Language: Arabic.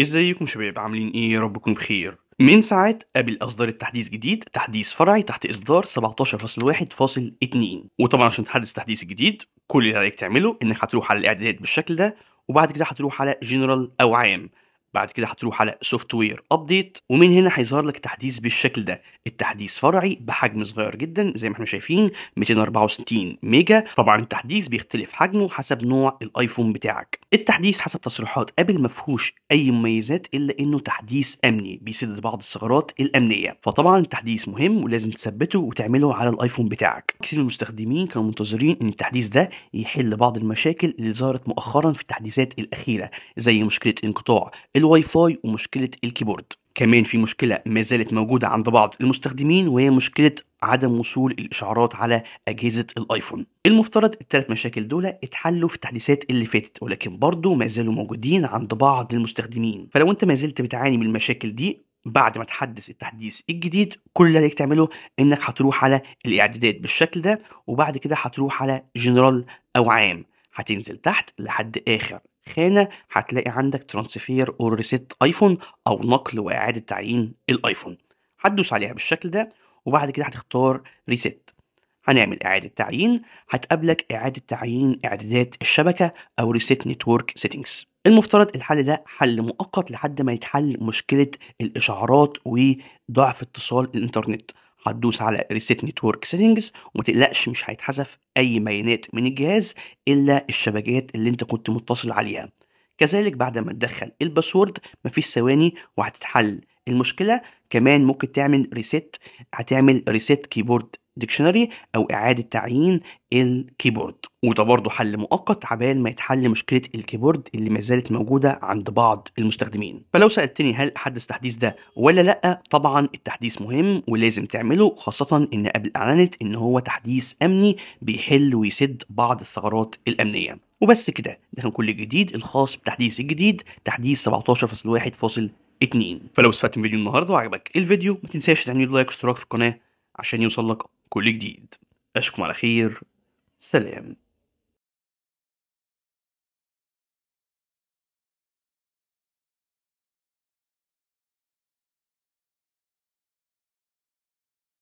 ازيكم شباب عاملين ايه يا رب تكونوا بخير من ساعات قبل اصدار التحديث جديد تحديث فرعي تحت اصدار 17.1.2 وطبعا عشان تحدث التحديث الجديد كل اللي عليك تعمله انك هتروح على الاعدادات بالشكل ده وبعد كده هتروح على جنرال او عام بعد كده هتروح على سوفت وير ابديت ومن هنا هيظهر لك تحديث بالشكل ده التحديث فرعي بحجم صغير جدا زي ما احنا شايفين 264 ميجا طبعا التحديث بيختلف حجمه حسب نوع الايفون بتاعك التحديث حسب تصريحات ابل ما فيهوش اي مميزات الا انه تحديث امني بيسد بعض الثغرات الامنيه فطبعا التحديث مهم ولازم تثبته وتعمله على الايفون بتاعك كثير من المستخدمين كانوا منتظرين ان التحديث ده يحل بعض المشاكل اللي ظهرت مؤخرا في التحديثات الاخيره زي مشكله انقطاع الواي فاي ومشكلة الكيبورد كمان في مشكلة ما زالت موجودة عند بعض المستخدمين وهي مشكلة عدم وصول الإشعارات على أجهزة الآيفون المفترض الثلاث مشاكل دول اتحلوا في التحديثات اللي فاتت ولكن برضه ما زالوا موجودين عند بعض المستخدمين فلو انت ما زلت بتعاني من المشاكل دي بعد ما تحدث التحديث الجديد كل اللي عليك تعمله انك هتروح على الاعدادات بالشكل ده وبعد كده هتروح على جنرال او عام هتنزل تحت لحد اخر خانة هتلاقي عندك ترانسفير اور ريسيت ايفون او نقل واعادة تعيين الايفون هتدوس عليها بالشكل ده وبعد كده هتختار ريسيت هنعمل اعادة تعيين هتقابلك اعادة تعيين اعدادات الشبكة او ريسيت نتورك سيتنجز المفترض الحل ده حل مؤقت لحد ما يتحل مشكلة الاشعارات وضعف اتصال الانترنت هتدوس على ريسيت نتورك سيتنجز وما تقلقش مش هيتحذف اي بيانات من الجهاز الا الشبكات اللي انت كنت متصل عليها كذلك بعد ما تدخل الباسورد مفيش ثواني وهتتحل المشكله كمان ممكن تعمل ريسيت هتعمل ريسيت كيبورد ديكشنري او اعاده تعيين الكيبورد وده برضه حل مؤقت عبال ما يتحل مشكله الكيبورد اللي ما زالت موجوده عند بعض المستخدمين فلو سالتني هل احدث التحديث ده ولا لا طبعا التحديث مهم ولازم تعمله خاصه ان ابل اعلنت ان هو تحديث امني بيحل ويسد بعض الثغرات الامنيه وبس كده ده كان كل جديد الخاص بالتحديث الجديد تحديث 17.1.2 فلو استفدت من فيديو النهارده وعجبك الفيديو ما تنساش تعمل لايك واشتراك في القناه عشان يوصلك كل جديد أشكم على خير سلام